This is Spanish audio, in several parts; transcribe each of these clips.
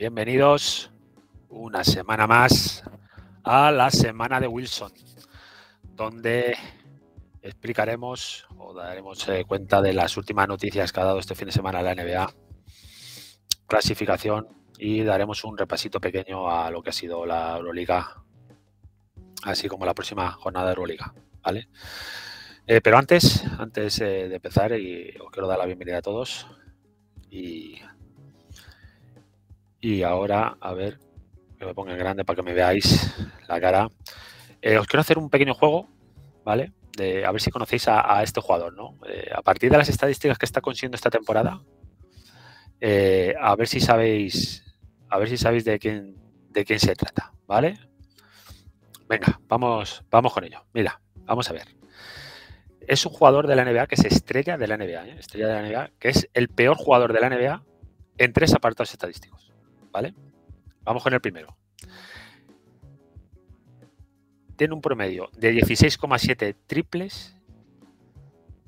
Bienvenidos una semana más a la semana de Wilson, donde explicaremos o daremos eh, cuenta de las últimas noticias que ha dado este fin de semana la NBA, clasificación y daremos un repasito pequeño a lo que ha sido la Euroliga, así como la próxima jornada de Euroliga, ¿vale? Eh, pero antes, antes eh, de empezar, os quiero dar la bienvenida a todos y y ahora, a ver, que me ponga en grande para que me veáis la cara. Eh, os quiero hacer un pequeño juego, ¿vale? De, a ver si conocéis a, este jugador, ¿no? Eh, a partir de las estadísticas que está consiguiendo esta temporada, eh, a ver si sabéis, a ver si sabéis de quién, de quién se trata, ¿vale? Venga, vamos, vamos con ello. Mira, vamos a ver. Es un jugador de la NBA que se estrella de la NBA, estrella de la NBA, que es el peor jugador de la NBA en tres apartados estadísticos. ¿vale? Vamos con el primero. Tiene un promedio de 16,7 triples,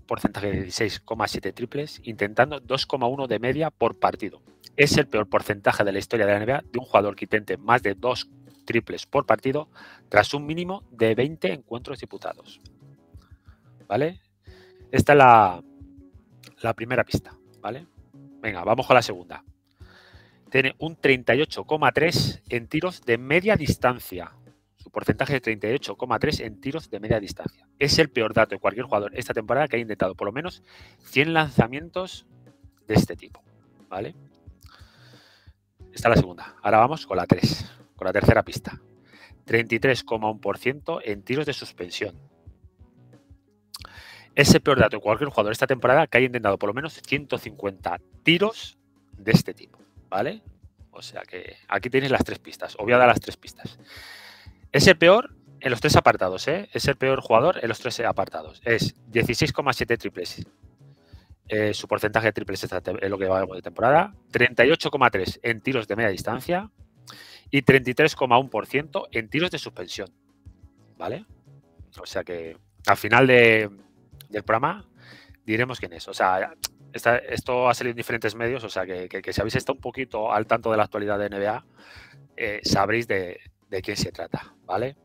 porcentaje de 16,7 triples, intentando 2,1 de media por partido. Es el peor porcentaje de la historia de la NBA de un jugador que intente más de 2 triples por partido tras un mínimo de 20 encuentros diputados. ¿Vale? Esta es la, la primera pista, ¿vale? Venga, vamos con la segunda tiene un 38,3 en tiros de media distancia. Su porcentaje es 38,3 en tiros de media distancia. Es el peor dato de cualquier jugador esta temporada que haya intentado por lo menos 100 lanzamientos de este tipo. ¿Vale? Está la segunda. Ahora vamos con la 3, con la tercera pista. 33,1% en tiros de suspensión. Es el peor dato de cualquier jugador esta temporada que haya intentado por lo menos 150 tiros de este tipo. ¿vale? O sea que aquí tienes las tres pistas. obviada voy a dar las tres pistas. Es el peor en los tres apartados, ¿eh? Es el peor jugador en los tres apartados. Es 16,7 triples. Eh, su porcentaje de triples es lo que va de temporada. 38,3 en tiros de media distancia. Y 33,1% en tiros de suspensión. ¿Vale? O sea que al final del programa diremos quién es. O sea, esto ha salido en diferentes medios, o sea que, que, si habéis estado un poquito al tanto de la actualidad de NBA, eh, sabréis de, quién se trata, ¿vale?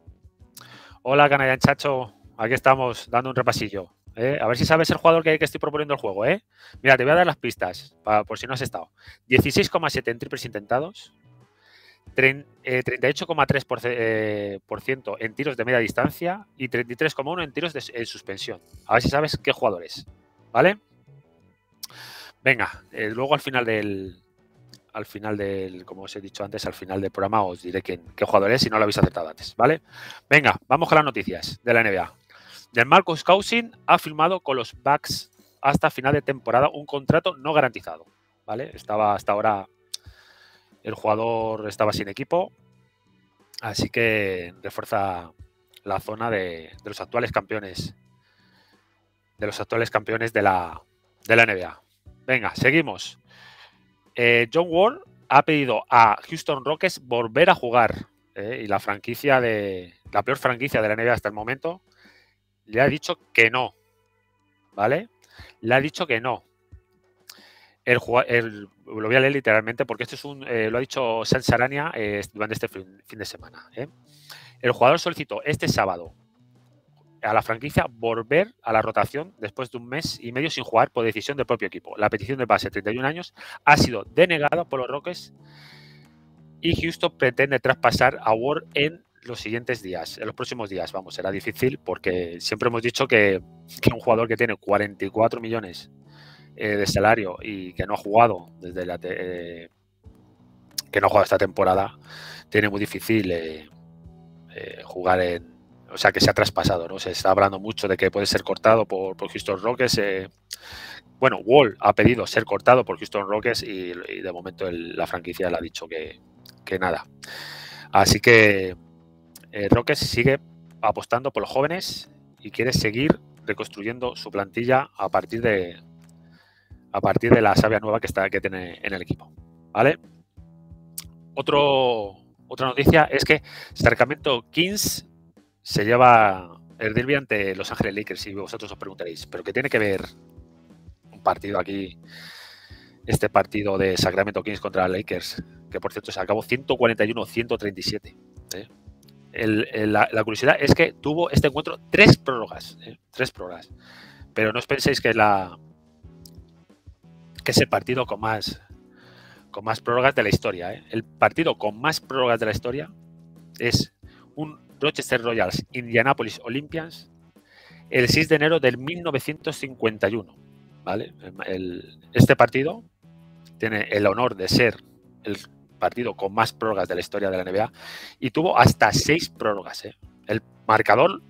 Hola, Canadian Chacho, aquí estamos dando un repasillo. ¿eh? A ver si sabes el jugador que, que, estoy proponiendo el juego, ¿eh? Mira, te voy a dar las pistas, por si no has estado. 16,7 en triples intentados, 38,3% eh, en tiros de media distancia y 33,1% en tiros de, en suspensión. A ver si sabes qué jugador es, ¿vale? Venga, eh, luego al final del. Al final del, como os he dicho antes, al final del programa os diré qué jugador es si no lo habéis aceptado antes, ¿vale? Venga, vamos con las noticias de la NBA. Del Marcos Cousin ha firmado con los Bucks hasta final de temporada un contrato no garantizado, ¿vale? Estaba hasta ahora el jugador estaba sin equipo, así que refuerza la zona de, los actuales campeones de los actuales campeones de la, de la NBA. Venga, seguimos. Eh, John Wall ha pedido a Houston Rockets volver a jugar. Eh, y la franquicia de. La peor franquicia de la NBA hasta el momento. Le ha dicho que no. ¿Vale? Le ha dicho que no. El, lo voy a leer literalmente porque esto es un. Eh, lo ha dicho San durante este fin de semana. El jugador solicitó este sábado a la franquicia volver a la rotación después de un mes y medio sin jugar por decisión del propio equipo. La petición de base, 31 años, ha sido denegada por los Rockets y Houston pretende traspasar a Ward en los siguientes días, en los próximos días, vamos, será difícil porque siempre hemos dicho que, un jugador que tiene 44 millones eh, de salario y que no ha jugado desde la eh, que no ha jugado esta temporada, tiene muy difícil eh, jugar en, o sea, que se ha traspasado, ¿no? Se está hablando mucho de que puede ser cortado por, por Houston Rockets. Eh, bueno, Wall ha pedido ser cortado por Houston Rockets y, de momento la franquicia le ha dicho que, nada. Así que eh, Rockets sigue apostando por los jóvenes y quiere seguir reconstruyendo su plantilla a partir de a partir de la savia nueva que está que tiene en el equipo. ¿Vale? Otro otra noticia es que Sacramento Kings se lleva el derby ante Los Ángeles Lakers y vosotros os preguntaréis, ¿pero qué tiene que ver un partido aquí, este partido de Sacramento Kings contra Lakers? Que por cierto se acabó 141-137. ¿eh? la, curiosidad es que tuvo este encuentro tres prórrogas, ¿eh? tres prórrogas. Pero no os penséis que la que es el partido con más con más prórrogas de la historia. ¿eh? El partido con más prórrogas de la historia es un Rochester Royals, Indianapolis Olympians, el 6 de enero del 1951. ¿vale? este partido tiene el honor de ser el partido con más prórrogas de la historia de la NBA y tuvo hasta seis prórrogas. ¿eh? El marcador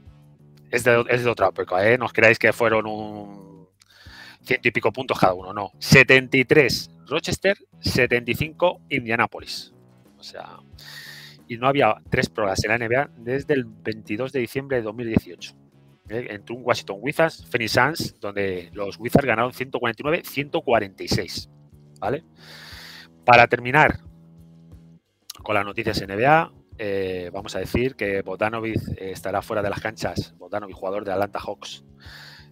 es de, es otra ¿eh? no os creáis que fueron un ciento y pico puntos cada uno, no. 73 Rochester, 75 Indianapolis. O sea, y no había tres pruebas en la NBA desde el 22 de diciembre de 2018. ¿eh? Entre un Washington Wizards, Phoenix Suns, donde los Wizards ganaron 149-146. ¿Vale? Para terminar con las noticias NBA, eh, vamos a decir que Bodanovic eh, estará fuera de las canchas, Bodanovic jugador de Atlanta Hawks,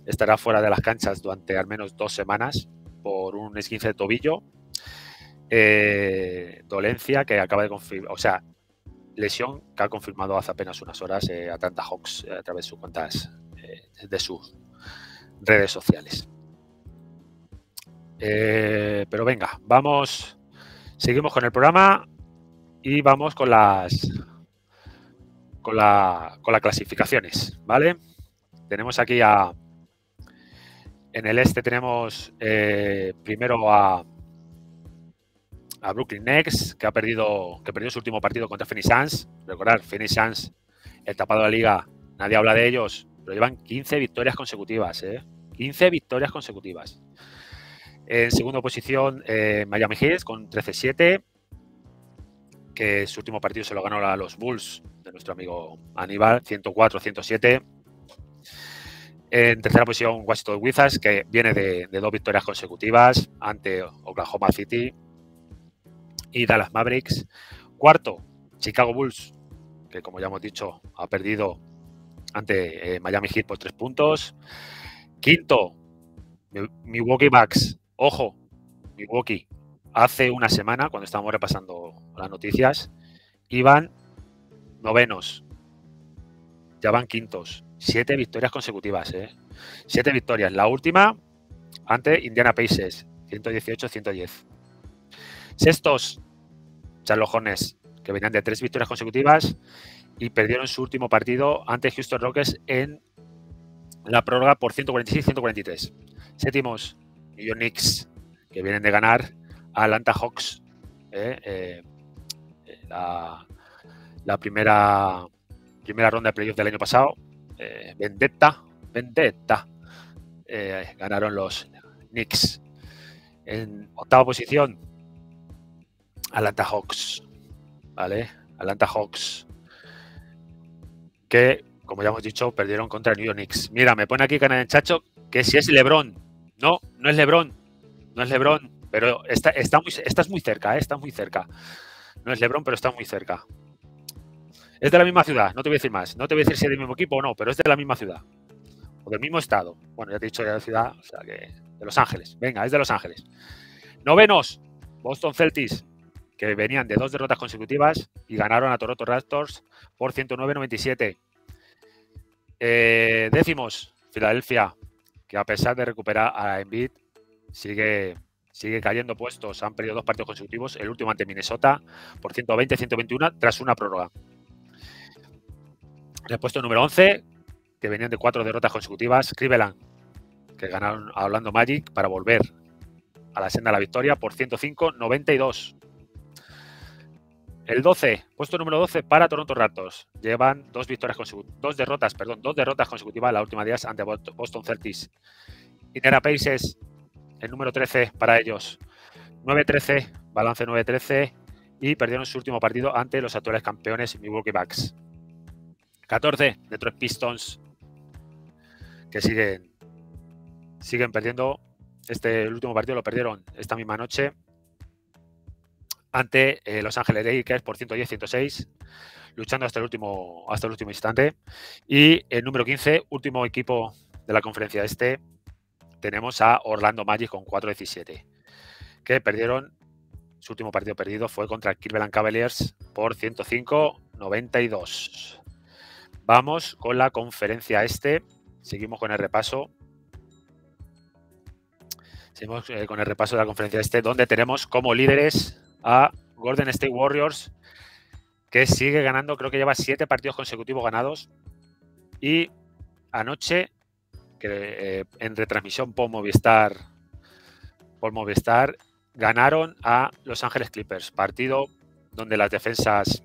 estará fuera de las canchas durante al menos dos semanas por un esguince de tobillo. Eh, dolencia que acaba de confirmar, o sea, lesión que ha confirmado hace apenas unas horas eh, a tanta Hawks eh, a través de sus cuentas eh, de sus redes sociales. pero venga, vamos, seguimos con el programa y vamos con las con la con las clasificaciones, ¿vale? Tenemos aquí a en el este tenemos primero a a Brooklyn Nets, que ha perdido, que perdió su último partido contra Phoenix Suns. Recordar, Phoenix Suns, el tapado de la liga, nadie habla de ellos, pero llevan 15 victorias consecutivas, 15 ¿eh? victorias consecutivas. En segunda posición, eh, Miami Heat con 13-7, que su último partido se lo ganó a los Bulls de nuestro amigo Aníbal, 104-107. En tercera posición, Washington Wizards, que viene de dos victorias consecutivas ante Oklahoma City, y Dallas Mavericks. Cuarto, Chicago Bulls, que como ya hemos dicho, ha perdido ante eh, Miami Heat por tres puntos. Quinto, Milwaukee Bucks. Ojo, Milwaukee. Hace una semana, cuando estábamos repasando las noticias, iban novenos. Ya van quintos. Siete victorias consecutivas, eh. Siete victorias. La última ante Indiana Pacers, 118-110. Sextos, charlojones que venían de tres victorias consecutivas y perdieron su último partido ante Houston Rockets en la prórroga por 146-143. Séptimos, New Knicks, que vienen de ganar a Atlanta Hawks. Eh, eh, eh, la, primera, primera ronda de playoff del año pasado. vendetta, Vendetta. ganaron los Knicks. En octava posición, Atlanta Hawks, ¿vale? Atlanta Hawks, que, como ya hemos dicho, perdieron contra New York Knicks. Mira, me pone aquí Canadá Chacho que si es LeBron. No, no es LeBron. No es LeBron, pero está, muy, estás muy cerca, ¿eh? Está muy cerca. No es LeBron, pero está muy cerca. Es de la misma ciudad, no te voy a decir más. No te voy a decir si es del mismo equipo o no, pero es de la misma ciudad. O del mismo estado. Bueno, ya te he dicho ya la ciudad, o sea que. De Los Ángeles. Venga, es de Los Ángeles. Novenos, Boston Celtics que venían de dos derrotas consecutivas y ganaron a Toronto Raptors por 109-97. Eh, décimos, Filadelfia, que a pesar de recuperar a Embiid, sigue, sigue cayendo puestos. Han perdido dos partidos consecutivos, el último ante Minnesota por 120-121 tras una prórroga. El puesto número 11, que venían de cuatro derrotas consecutivas, Cleveland, que ganaron a Orlando Magic para volver a la senda de la victoria por 105-92. El 12, puesto número 12 para Toronto Raptors. Llevan dos victorias consecutivas, dos derrotas, perdón, dos derrotas consecutivas la última días ante Boston Celtics. Inera es el número 13 para ellos. 9-13, balance 9-13 y perdieron su último partido ante los actuales campeones Milwaukee Bucks. 14, Detroit Pistons, que siguen, siguen perdiendo. Este el último partido lo perdieron esta misma noche ante eh, Los Ángeles Lakers por 110-106, luchando hasta el, último, hasta el último instante. Y el número 15, último equipo de la conferencia este, tenemos a Orlando Magic con 4-17, que perdieron, su último partido perdido fue contra Cleveland Cavaliers por 105-92. Vamos con la conferencia este, seguimos con el repaso. Seguimos eh, con el repaso de la conferencia este, donde tenemos como líderes a Golden State Warriors, que sigue ganando, creo que lleva siete partidos consecutivos ganados. Y anoche, que eh, en retransmisión por Movistar, por Movistar, ganaron a Los Ángeles Clippers, partido donde las defensas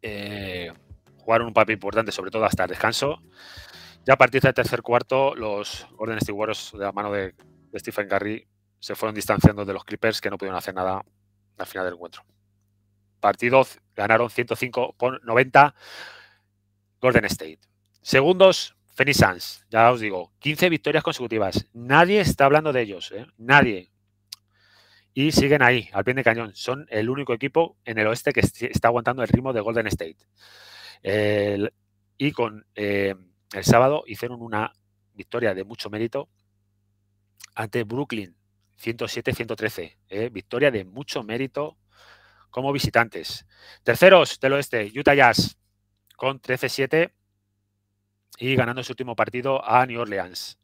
eh, jugaron un papel importante, sobre todo hasta el descanso. Ya a partir del tercer cuarto, los Golden State Warriors, de la mano de, de Stephen Curry, se fueron distanciando de los Clippers que no pudieron hacer nada al final del encuentro. Partido ganaron 105 por 90 Golden State. Segundos, Phoenix Suns. Ya os digo, 15 victorias consecutivas. Nadie está hablando de ellos, ¿eh? nadie. Y siguen ahí, al pie de cañón. Son el único equipo en el oeste que está aguantando el ritmo de Golden State. y con eh, el sábado hicieron una victoria de mucho mérito ante Brooklyn 107-113. ¿eh? victoria de mucho mérito como visitantes. Terceros del oeste, Utah Jazz, con 13-7 y ganando su último partido a New Orleans.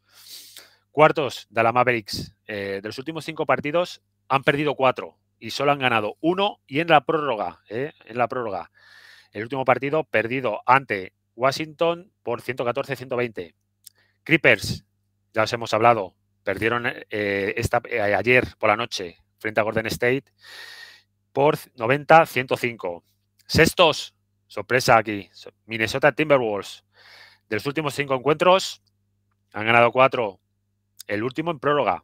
Cuartos de la Mavericks. Eh, de los últimos cinco partidos han perdido cuatro y solo han ganado uno y en la prórroga. ¿eh? en la prórroga. El último partido perdido ante Washington por 114-120. Creepers, ya os hemos hablado, Perdieron eh, eh, eh, ayer por la noche frente a Gordon State por 90-105. Sextos, sorpresa aquí, Minnesota Timberwolves. De los últimos cinco encuentros han ganado cuatro. El último en prórroga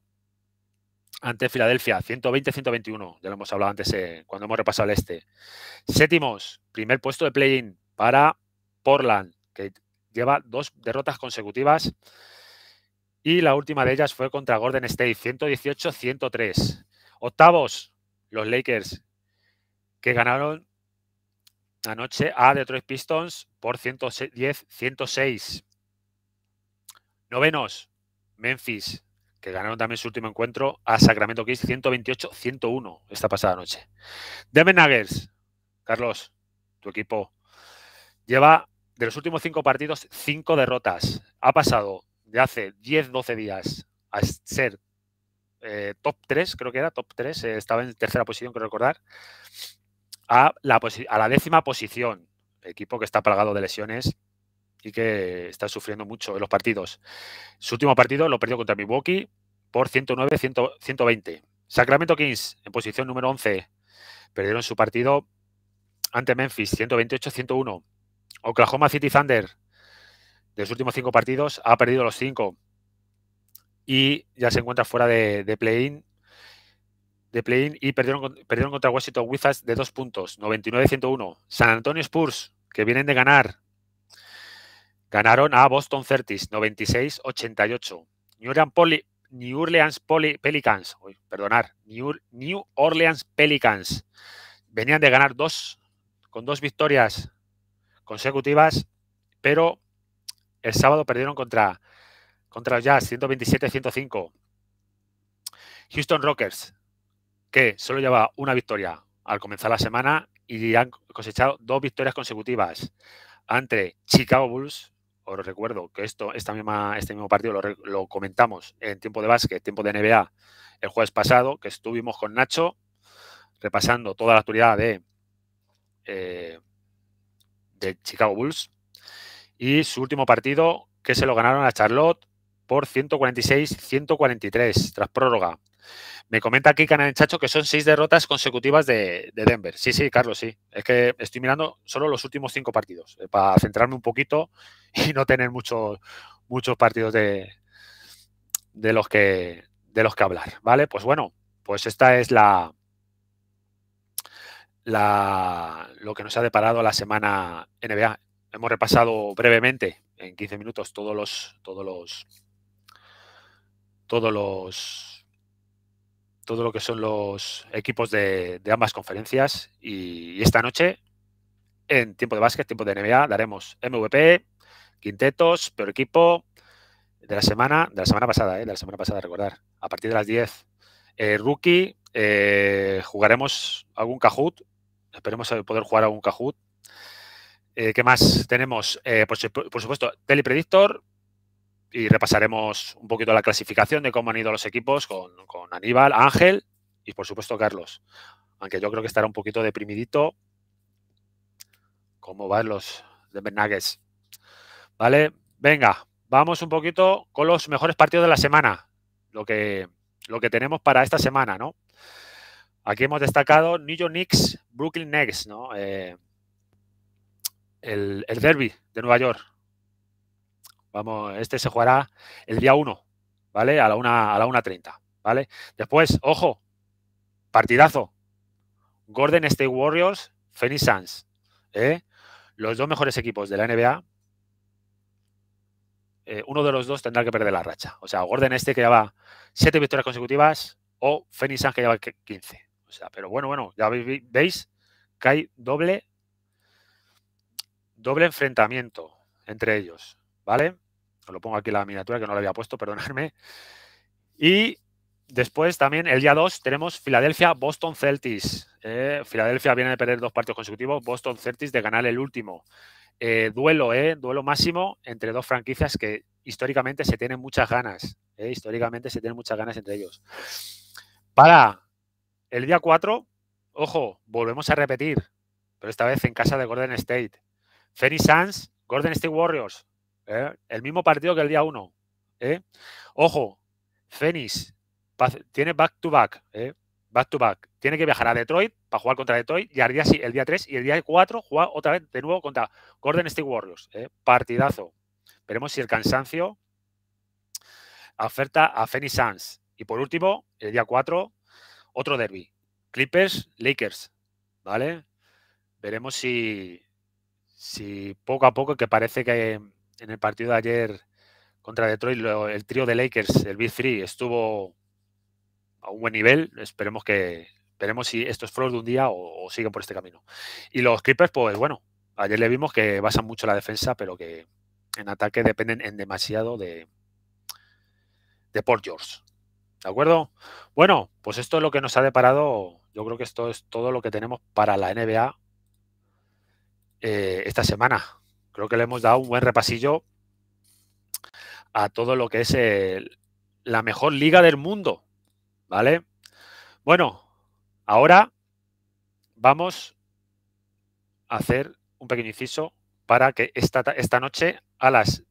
ante Filadelfia, 120-121. Ya lo hemos hablado antes cuando hemos repasado el este. Séptimos, primer puesto de play-in para Portland, que lleva dos derrotas consecutivas y la última de ellas fue contra Gordon State, 118-103. Octavos, los Lakers, que ganaron anoche a Detroit Pistons por 110-106. Novenos, Memphis, que ganaron también su último encuentro a Sacramento Kings 128-101 esta pasada noche. Demenagers, Carlos, tu equipo lleva de los últimos cinco partidos cinco derrotas. Ha pasado de hace 10, 12 días a ser eh, top 3, creo que era top 3, eh, estaba en tercera posición, creo recordar, a la, a la décima posición, equipo que está plagado de lesiones y que está sufriendo mucho en los partidos. Su último partido lo perdió contra Milwaukee por 109-120. Sacramento Kings, en posición número 11, perdieron su partido ante Memphis, 128-101. Oklahoma City Thunder, de los últimos cinco partidos ha perdido los cinco y ya se encuentra fuera de, de play-in. De play y perdieron, perdieron contra Washington Wizards de dos puntos, 99-101. San Antonio Spurs, que vienen de ganar, ganaron a Boston Celtics, 96-88. New Orleans, New Orleans Pelicans, perdonar, New, New Orleans Pelicans, venían de ganar dos, con dos victorias consecutivas, pero el sábado perdieron contra, contra los Jazz, 127-105. Houston Rockers, que solo lleva una victoria al comenzar la semana y han cosechado dos victorias consecutivas ante Chicago Bulls. Os recuerdo que esto, misma, este mismo partido lo, comentamos en tiempo de básquet, tiempo de NBA, el jueves pasado, que estuvimos con Nacho repasando toda la actualidad de, eh, de Chicago Bulls. Y su último partido, que se lo ganaron a Charlotte por 146-143, tras prórroga. Me comenta aquí Canal Chacho que son seis derrotas consecutivas de, Denver. Sí, sí, Carlos, sí. Es que estoy mirando solo los últimos cinco partidos, eh, para centrarme un poquito y no tener muchos muchos partidos de, de, los que, de los que hablar. ¿Vale? Pues bueno, pues esta es la, la lo que nos ha deparado la semana NBA hemos repasado brevemente, en 15 minutos, todos los, todos los, todos los, todo lo que son los equipos de, ambas conferencias. Y, esta noche, en tiempo de básquet, tiempo de NBA, daremos MVP, quintetos, peor equipo de la semana, de la semana pasada, eh, de la semana pasada, recordar, a partir de las 10. Eh, rookie, eh, jugaremos algún Kahoot, esperemos poder jugar algún Kahoot eh, ¿Qué más tenemos? Eh, pues, eh, por, supuesto, Telepredictor. Y repasaremos un poquito la clasificación de cómo han ido los equipos con, Aníbal, Ángel y, por supuesto, Carlos. Aunque yo creo que estará un poquito deprimidito. ¿Cómo van los de Bernagues? ¿Vale? Venga, vamos un poquito con los mejores partidos de la semana. Lo que, lo que tenemos para esta semana, ¿no? Aquí hemos destacado New York Knicks, Brooklyn Nets, ¿no? el, derby de Nueva York. Vamos, este se jugará el día 1, ¿vale? A la 1.30, a la ¿vale? Después, ojo, partidazo. Gordon State Warriors, Phoenix Suns, ¿eh? Los dos mejores equipos de la NBA. Eh, uno de los dos tendrá que perder la racha. O sea, Gordon State que lleva 7 victorias consecutivas o Phoenix Suns que lleva 15. O sea, pero bueno, bueno, ya veis que hay doble doble enfrentamiento entre ellos, ¿vale? lo pongo aquí en la miniatura que no lo había puesto, perdonadme. Y después también el día 2 tenemos Filadelfia-Boston Celtics. Eh, Filadelfia viene de perder dos partidos consecutivos, Boston Celtics de ganar el último. Eh, duelo, eh, duelo máximo entre dos franquicias que históricamente se tienen muchas ganas. Eh, históricamente se tienen muchas ganas entre ellos. Para el día 4, ojo, volvemos a repetir, pero esta vez en casa de Golden State. Fenix Suns, Golden State Warriors. ¿eh? El mismo partido que el día 1. ¿eh? Ojo, Fenix tiene back to back. ¿eh? Back to back. Tiene que viajar a Detroit para jugar contra Detroit. Y al día, el día 3 y el día 4 juega otra vez de nuevo contra Golden State Warriors. Partidazo. Veremos si el cansancio oferta a Fenix Suns. Y por último, el día 4, otro derby. Clippers, Lakers. ¿Vale? Veremos si, si poco a poco, que parece que en el partido de ayer contra Detroit, el trío de Lakers, el Big Free, estuvo a un buen nivel. Esperemos que veremos si esto es flor de un día o, siguen por este camino. Y los Clippers, pues bueno, ayer le vimos que basan mucho la defensa, pero que en ataque dependen en demasiado de, de Port George. ¿De acuerdo? Bueno, pues esto es lo que nos ha deparado. Yo creo que esto es todo lo que tenemos para la NBA eh, esta semana. Creo que le hemos dado un buen repasillo a todo lo que es la mejor liga del mundo. ¿Vale? Bueno, ahora vamos a hacer un pequeño inciso para que esta, esta noche a las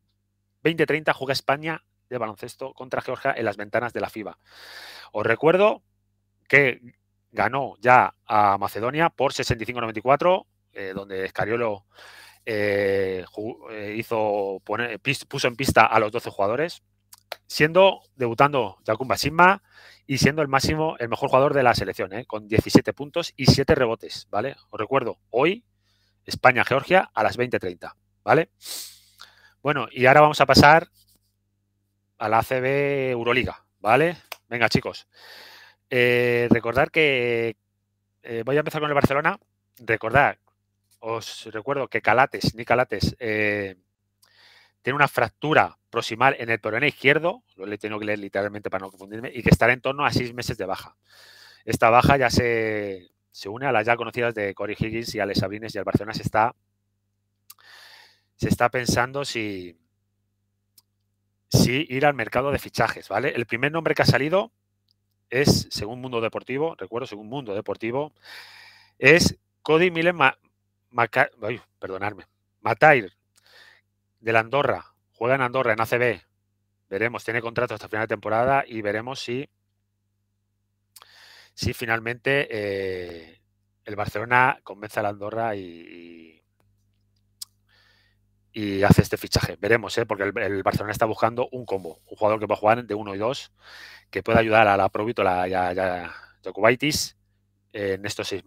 20.30 juegue España de baloncesto contra Georgia en las ventanas de la FIBA. Os recuerdo que ganó ya a Macedonia por 65-94, eh, donde Escariolo eh, eh, hizo puso en pista a los 12 jugadores, siendo debutando Jacumba Simma y siendo el máximo, el mejor jugador de la selección, con 17 puntos y 7 rebotes, ¿vale? Os recuerdo, hoy España-Georgia a las 20.30, ¿vale? Bueno, y ahora vamos a pasar a la ACB Euroliga, ¿vale? Venga, chicos. recordar que voy a empezar con el Barcelona. Recordar os recuerdo que Calates, ni Calates, eh, tiene una fractura proximal en el peroné izquierdo, lo le tengo que leer literalmente para no confundirme, y que estará en torno a seis meses de baja. Esta baja ya se, une a las ya conocidas de Corey Higgins y Alex Sabines. y al Barcelona se está, se está pensando si, si ir al mercado de fichajes, ¿vale? El primer nombre que ha salido es, según Mundo Deportivo, recuerdo, según Mundo Deportivo, es Cody Miller Maca Matair, de la Andorra, juega en Andorra, en ACB. Veremos, tiene contrato hasta final de temporada y veremos si, si finalmente eh, el Barcelona convence a la Andorra y, y, hace este fichaje. Veremos, eh, porque el, Barcelona está buscando un combo, un jugador que pueda jugar de 1 y 2, que pueda ayudar a la Provítola y a, en estos seis,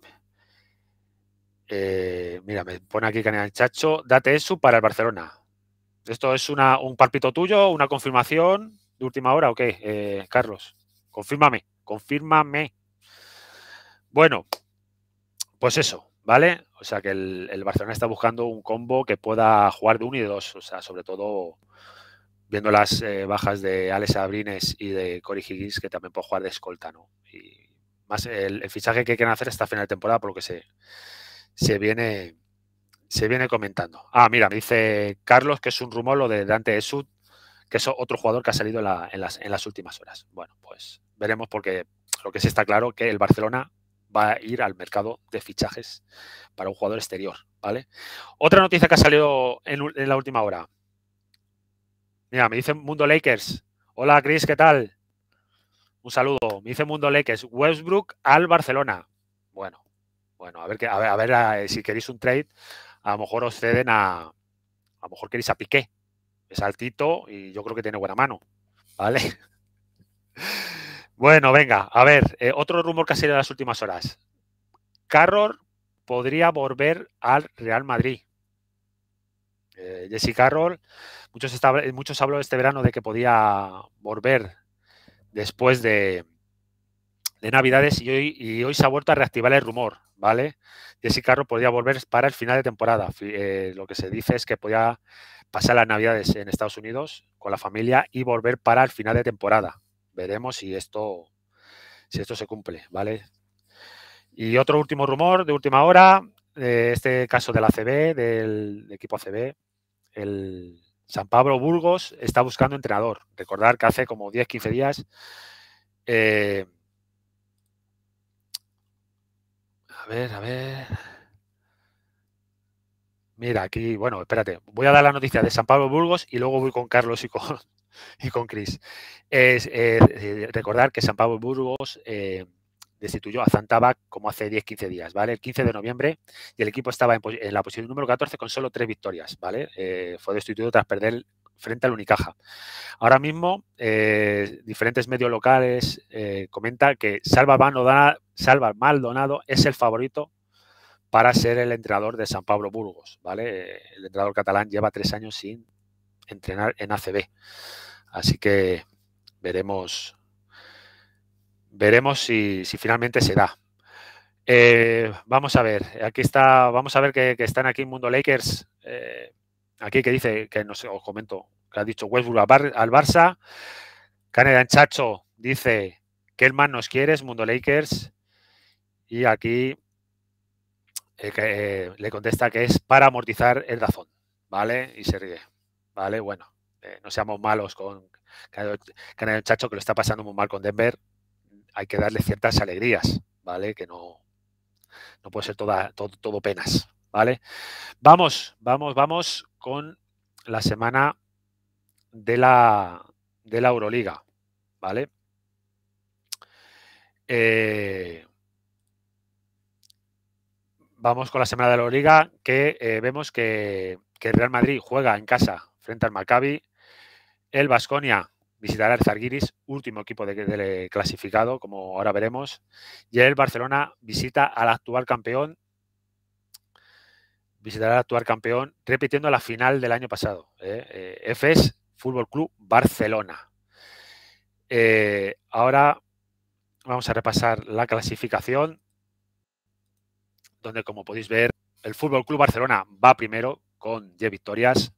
eh, mira, me pone aquí Canal Chacho, date eso para el Barcelona. ¿Esto es un palpito tuyo, una confirmación de última hora o qué, eh, Carlos? Confírmame, confírmame. Bueno, pues eso, ¿vale? O sea que el, Barcelona está buscando un combo que pueda jugar de uno y de dos. O sea, sobre todo viendo las eh, bajas de Alex Abrines y de Cory Higgins, que también puede jugar de escolta, ¿no? Y más el, fichaje que quieren hacer hasta final de temporada, por lo que sé se viene, se viene comentando. Ah, mira, me dice Carlos que es un rumor lo de Dante Esud, que es otro jugador que ha salido en, las, en, las, últimas horas. Bueno, pues veremos porque lo que sí está claro que el Barcelona va a ir al mercado de fichajes para un jugador exterior, ¿vale? Otra noticia que ha salido en, la última hora. Mira, me dice Mundo Lakers. Hola, Chris, ¿qué tal? Un saludo. Me dice Mundo Lakers. Westbrook al Barcelona. Bueno, bueno, a ver, que, a ver, ah, eh, si queréis un trade, a lo mejor os ceden a. A lo mejor queréis a Piqué. Es altito y yo creo que tiene buena mano. ¿Vale? Bueno, venga, a ver, eh, otro rumor que ha salido en las últimas horas. Carroll podría volver al Real Madrid. Eh, Jesse Carroll, muchos, muchos habló este verano de que podía volver después de, de Navidades y hoy, hoy, se ha vuelto a reactivar el rumor, ¿vale? ese Carro podría volver para el final de temporada. Eh, lo que se dice es que podía pasar las Navidades en Estados Unidos con la familia y volver para el final de temporada. Veremos si esto, si esto se cumple, ¿vale? Y otro último rumor de última hora, este caso del ACB, del equipo ACB. el San Pablo Burgos está buscando entrenador. Recordar que hace como 10-15 días... Eh, A ver, a ver. Mira, aquí, bueno, espérate, voy a dar la noticia de San Pablo Burgos y luego voy con Carlos y con, y Cris. Es eh, recordar que San Pablo Burgos eh, destituyó a Zantabac como hace 10-15 días, ¿vale? El 15 de noviembre y el equipo estaba en, la posición número 14 con solo tres victorias, ¿vale? Eh, fue destituido tras perder frente al Unicaja. Ahora mismo, eh, diferentes medios locales comenta eh, comentan que Salva Maldonado, Salva Maldonado es el favorito para ser el entrenador de San Pablo Burgos, ¿vale? El entrenador catalán lleva tres años sin entrenar en ACB. Así que veremos, veremos si, finalmente se da. Eh, vamos a ver, aquí está, vamos a ver que, están aquí en Mundo Lakers aquí que dice, que no sé, os comento, que ha dicho Westbrook al, Barça. Canadá en Chacho dice, ¿qué más nos quieres, Mundo Lakers? Y aquí eh, eh, le contesta que es para amortizar el dazón, ¿vale? Y se ríe, ¿vale? Bueno, eh, no seamos malos con Canadá Chacho, que lo está pasando muy mal con Denver. Hay que darle ciertas alegrías, ¿vale? Que no, no puede ser toda, todo penas, ¿vale? Vamos, vamos, vamos con la semana de la, de la Euroliga, ¿vale? Eh, vamos con la semana de la Euroliga, que eh, vemos que, que, Real Madrid juega en casa frente al Maccabi, el Basconia visitará el Zarguiris, último equipo de, clasificado, como ahora veremos, y el Barcelona visita al actual campeón visitará actuar actual campeón, repitiendo la final del año pasado. ¿eh? eh FS Fútbol Club Barcelona. Eh, ahora vamos a repasar la clasificación, donde como podéis ver, el Fútbol Club Barcelona va primero con 10 victorias,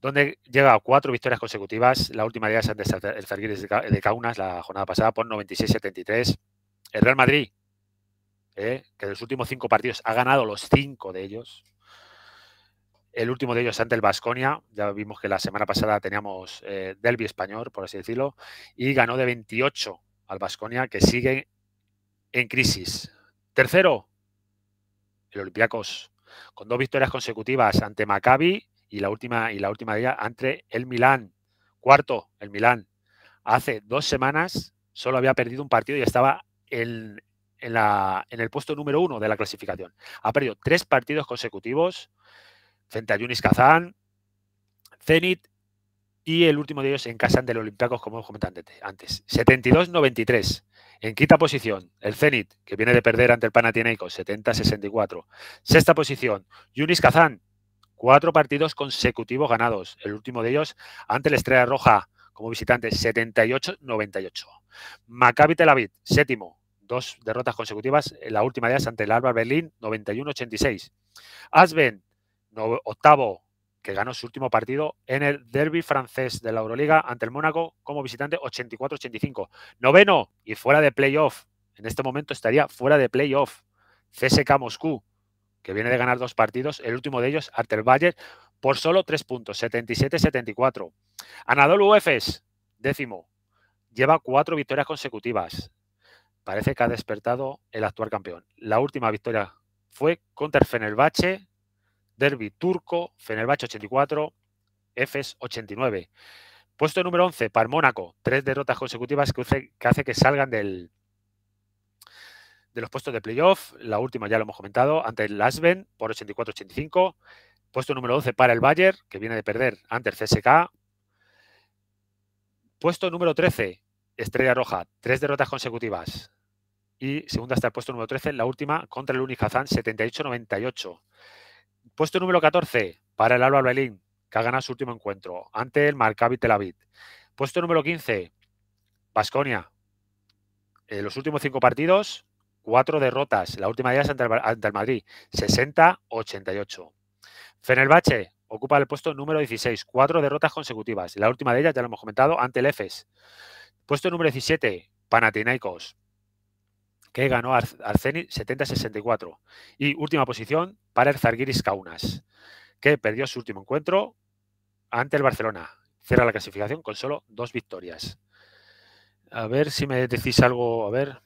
donde llega a 4 victorias consecutivas. La última de ellas ante el Ferguiris de Caunas, la jornada pasada por 96-73. El Real Madrid, ¿eh? que de los últimos cinco partidos ha ganado los cinco de ellos, el último de ellos ante el Vasconia. Ya vimos que la semana pasada teníamos eh, Delby español, por así decirlo, y ganó de 28 al Vasconia, que sigue en crisis. Tercero, el Olympiacos, con dos victorias consecutivas ante Maccabi y la última y la última de ellas ante el Milán. Cuarto, el Milán. Hace dos semanas solo había perdido un partido y estaba en, en el puesto número uno de la clasificación. Ha perdido tres partidos consecutivos frente a Yunis Kazan, Zenit y el último de ellos en casa del los Olympiacos, como comentante antes. 72-93. En quinta posición, el Zenit, que viene de perder ante el Panathinaikos, 70-64. Sexta posición, Yunis Kazan, cuatro partidos consecutivos ganados. El último de ellos ante la Estrella Roja como visitante, 78-98. Maccabi Tel Aviv, séptimo, dos derrotas consecutivas, la última de ellas ante el Alba Berlín, 91-86. Asben, octavo, que ganó su último partido en el derby francés de la Euroliga ante el Mónaco como visitante 84-85. Noveno y fuera de playoff. En este momento estaría fuera de playoff. CSK Moscú, que viene de ganar dos partidos, el último de ellos ante el Bayern por solo tres puntos, 77-74. Anadolu Efes, décimo, lleva cuatro victorias consecutivas. Parece que ha despertado el actual campeón. La última victoria fue contra el Fenerbahce Derby turco, Fenerbahce 84, Efes 89. Puesto número 11 para Mónaco, tres derrotas consecutivas que hace, que salgan del, de los puestos de playoff. La última ya lo hemos comentado, ante el Asben por 84-85. Puesto número 12 para el Bayern, que viene de perder ante el CSK. Puesto número 13, Estrella Roja, tres derrotas consecutivas. Y segunda está el puesto número 13, la última contra el Unicazán 78-98. Puesto número 14 para el Alba Berlín, que ha ganado su último encuentro ante el Maccabi Tel Aviv. Puesto número 15, Pasconia. En los últimos cinco partidos, cuatro derrotas. La última de ellas ante el, ante el Madrid, 60-88. Fenerbahce ocupa el puesto número 16, cuatro derrotas consecutivas. La última de ellas, ya lo hemos comentado, ante el EFES. Puesto número 17, Panathinaikos que ganó Arceni 70-64. Y última posición para el Zarguiris Kaunas, que perdió su último encuentro ante el Barcelona. Cierra la clasificación con solo dos victorias. A ver si me decís algo. A ver.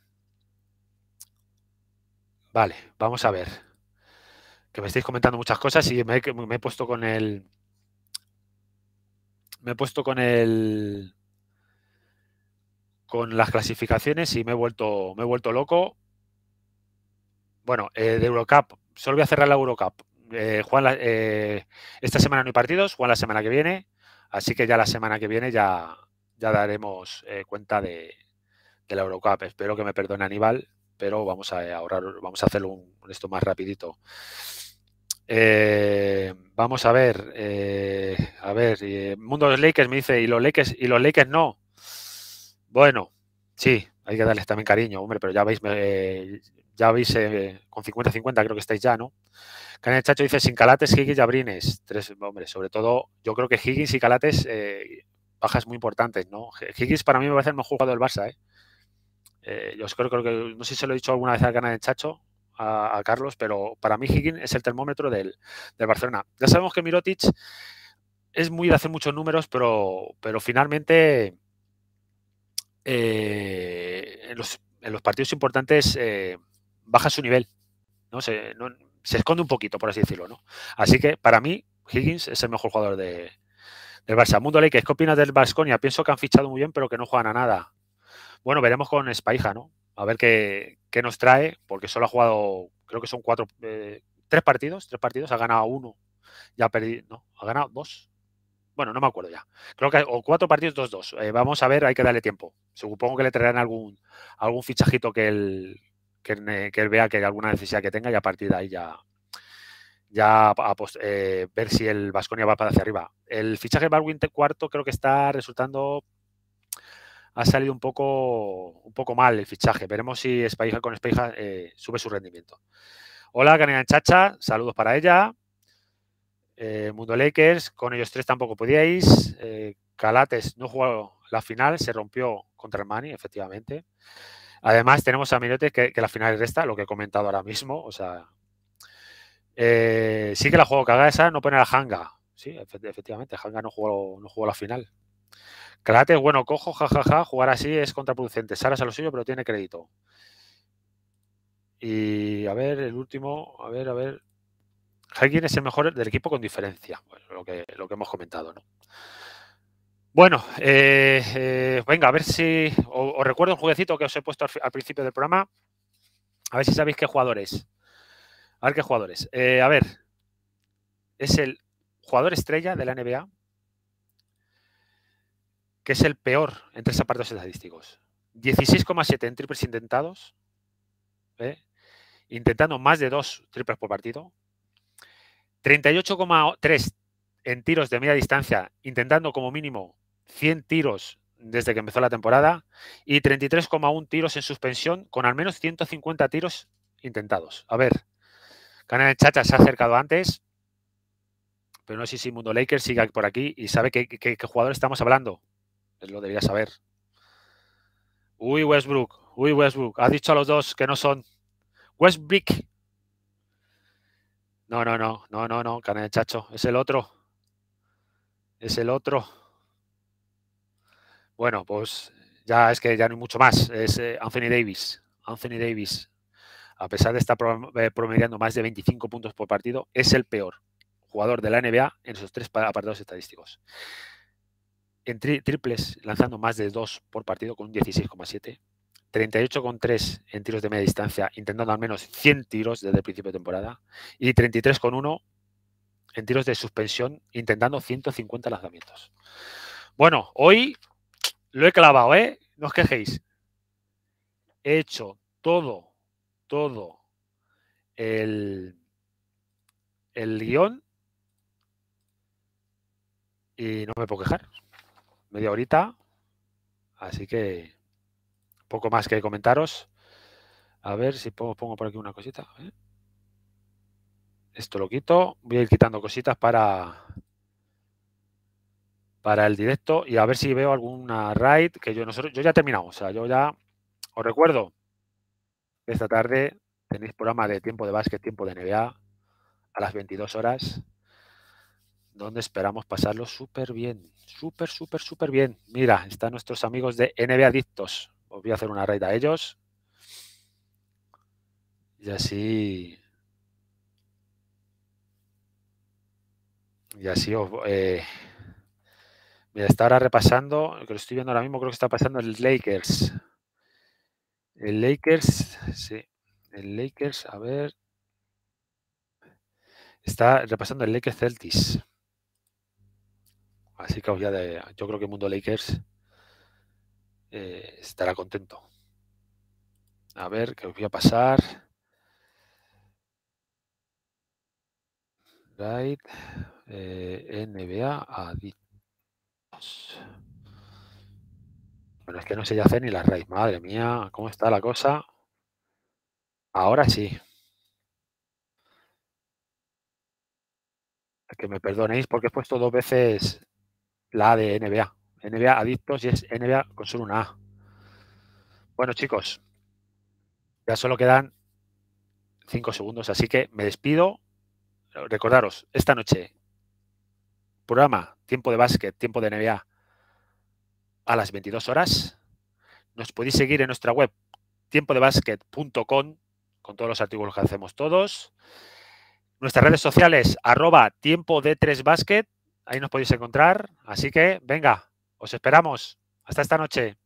Vale, vamos a ver. Que me estáis comentando muchas cosas y me he puesto con el. Me he puesto con el con las clasificaciones y me he vuelto, me he vuelto loco. Bueno, eh, de Eurocup, solo voy a cerrar la Eurocup. Eh, Juan, eh, esta semana no hay partidos, Juan la semana que viene, así que ya la semana que viene ya, ya daremos cuenta de, la Eurocup. Espero que me perdone Aníbal, pero vamos a ahorrar, vamos a hacerlo un, esto más rapidito. vamos a ver, a ver, Mundo de los Lakers me dice, y los Lakers, y los Lakers no. Bueno, sí, hay que darles también cariño, hombre, pero ya veis, eh, ya veis eh, con 50-50 creo que estáis ya, ¿no? Canel Chacho dice, sin Calates, Higgins y Abrines. Tres, hombre, sobre todo, yo creo que Higgins y Calates, eh, bajas muy importantes, ¿no? Higgins para mí me a el mejor jugador del Barça, ¿eh? yo creo, creo, que, no sé si se lo he dicho alguna vez al canal de Chacho, a, Carlos, pero para mí Higgins es el termómetro del, Barcelona. Ya sabemos que Mirotic es muy de hacer muchos números, pero, pero finalmente eh, en, los, partidos importantes eh, baja su nivel. ¿no? Se, esconde un poquito, por así decirlo. ¿no? Así que para mí, Higgins es el mejor jugador de, del Barça. Mundo que ¿qué opinas del Basconia? Pienso que han fichado muy bien, pero que no juegan a nada. Bueno, veremos con Spaija, ¿no? A ver qué, nos trae, porque solo ha jugado, creo que son cuatro, eh, tres partidos, tres partidos, ha ganado uno, ya ha perdido, no, ha ganado dos, bueno, no me acuerdo ya. Creo que o cuatro partidos, dos, dos. Eh, vamos a ver, hay que darle tiempo. Supongo que le traerán algún, algún fichajito que él, vea que hay alguna necesidad que tenga y a partir de ahí ya, ya eh, ver si el Vasconia va para hacia arriba. El fichaje de Barwin cuarto creo que está resultando ha salido un poco un poco mal el fichaje. Veremos si Espaija con Espaija eh, sube su rendimiento. Hola, Canina Chacha, saludos para ella. Eh, Mundo Lakers, con ellos tres tampoco podíais. Calates eh, no jugó la final, se rompió contra el Mani, efectivamente. Además, tenemos a Minote que, la final resta, lo que he comentado ahora mismo. O sea, eh, sí que la juego cagada esa, no pone a Hanga. Sí, efectivamente, Hanga no jugó, no jugó la final. Calates, bueno, cojo, jajaja, jugar así es contraproducente. Saras a lo suyo, pero tiene crédito. Y a ver, el último, a ver, a ver quien es el mejor del equipo con diferencia, pues, lo, que, lo que hemos comentado, Bueno, eh, eh, venga, a ver si os, recuerdo un jueguecito que os he puesto al, principio del programa. A ver si sabéis qué jugador es, A ver qué jugadores. Eh, a ver, es el jugador estrella de la NBA, que es el peor en tres apartados estadísticos. 16,7 en triples intentados, intentando más de dos triples por partido, 38,3 en tiros de media distancia, intentando como mínimo 100 tiros desde que empezó la temporada y 33,1 tiros en suspensión con al menos 150 tiros intentados. A ver, Canal Chacha se ha acercado antes, pero no sé si Mundo Lakers sigue por aquí y sabe qué, jugador estamos hablando. lo debería saber. Uy, Westbrook, uy, Westbrook, ha dicho a los dos que no son. Westbrook, no, no, no, no, no, no, canal de chacho. Es el otro. Es el otro. Bueno, pues ya es que ya no hay mucho más. Es eh, Anthony Davis. Anthony Davis, a pesar de estar eh, promediando más de 25 puntos por partido, es el peor jugador de la NBA en sus tres apartados estadísticos. En triples, lanzando más de dos por partido con un 16,7 38,3 en tiros de media distancia, intentando al menos 100 tiros desde el principio de temporada, y 33,1 en tiros de suspensión, intentando 150 lanzamientos. Bueno, hoy lo he clavado, ¿eh? No os quejéis. He hecho todo, todo el, el guión y no me puedo quejar. Media horita, así que poco más que comentaros. A ver si pongo, por aquí una cosita. Esto lo quito. Voy a ir quitando cositas para, para el directo y a ver si veo alguna raid que yo nosotros yo ya he terminado. O sea, yo ya os recuerdo que esta tarde tenéis programa de tiempo de básquet, tiempo de NBA a las 22 horas donde esperamos pasarlo súper bien, súper, súper, súper bien. Mira, están nuestros amigos de NBA Adictos, os voy a hacer una raid a ellos. Y así. Y así os. Eh, está ahora repasando, que lo estoy viendo ahora mismo, creo que está pasando el Lakers. El Lakers, sí. El Lakers, a ver. Está repasando el Lakers Celtics. Así que os de, yo creo que el mundo Lakers eh, estará contento. A ver, que os voy a pasar. Right. Eh, NBA Bueno, es que no sé ya hacer ni la raíz. Madre mía, ¿cómo está la cosa? Ahora sí. Que me perdonéis porque he puesto dos veces la de NBA. NBA Adictos y es NBA con solo una A. Bueno, chicos, ya solo quedan cinco segundos, así que me despido. Recordaros, esta noche, programa, tiempo de básquet, tiempo de NBA, a las 22 horas. Nos podéis seguir en nuestra web, tiempodebasket.com, con todos los artículos que hacemos todos. Nuestras redes sociales, arroba tiempo de 3 básquet. ahí nos podéis encontrar. Así que, venga, os esperamos. Hasta esta noche.